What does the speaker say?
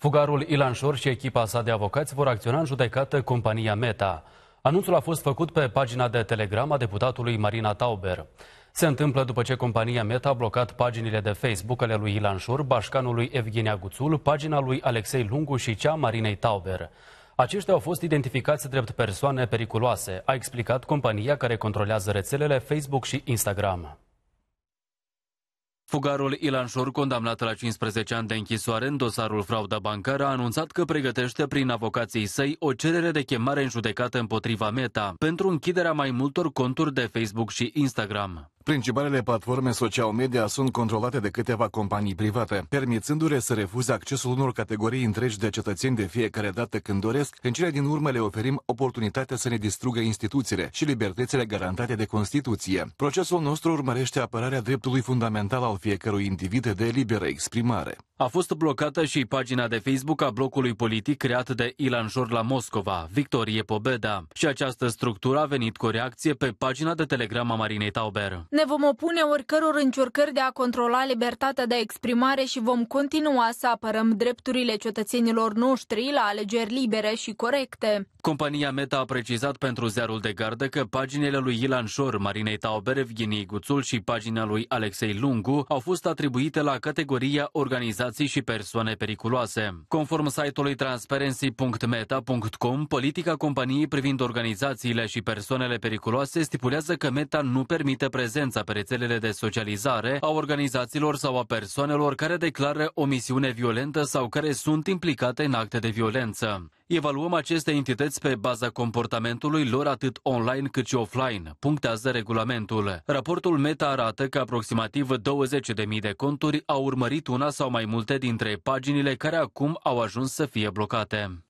Fugarul Ilan Șor și echipa sa de avocați vor acționa în judecată compania Meta. Anunțul a fost făcut pe pagina de Telegram a deputatului Marina Tauber. Se întâmplă după ce compania Meta a blocat paginile de Facebook ale lui Ilan Șor, bașcanului Evgenia Guțul, pagina lui Alexei Lungu și cea Marinei Tauber. Aceștia au fost identificați drept persoane periculoase, a explicat compania care controlează rețelele Facebook și Instagram. Fugarul Ilan Șor, condamnat la 15 ani de închisoare în dosarul frauda bancară, a anunțat că pregătește prin avocații săi o cerere de chemare în judecată împotriva Meta pentru închiderea mai multor conturi de Facebook și Instagram. Principalele platforme social media sunt controlate de câteva companii private, permițându-le să refuze accesul unor categorii întregi de cetățeni de fiecare dată când doresc. În cele din urmă le oferim oportunitatea să ne distrugă instituțiile și libertățile garantate de Constituție. Procesul nostru urmărește apărarea dreptului fundamental al fiecărui individ de liberă exprimare. A fost blocată și pagina de Facebook a blocului politic creat de Ilan Jor la Moscova, Victorie Pobeda. Și această structură a venit cu o reacție pe pagina de Telegram a Marinei Tauber. Ne vom opune oricăror încercări de a controla libertatea de exprimare și vom continua să apărăm drepturile cetățenilor noștri la alegeri libere și corecte. Compania Meta a precizat pentru ziarul de gardă că paginile lui Ilan Jor, Marinei Tauber, Evgenii Guțul și pagina lui Alexei Lungu au fost atribuite la categoria organizată organizații și persoane periculoase. Conform site-ului transparency.meta.com, politica companiei privind organizațiile și persoanele periculoase stipulează că Meta nu permite prezența pe rețelele de socializare a organizațiilor sau a persoanelor care declară o misiune violentă sau care sunt implicate în acte de violență. Evaluăm aceste entități pe baza comportamentului lor atât online cât și offline, punctează regulamentul. Raportul Meta arată că aproximativ 20.000 de conturi au urmărit una sau mai multe dintre paginile care acum au ajuns să fie blocate.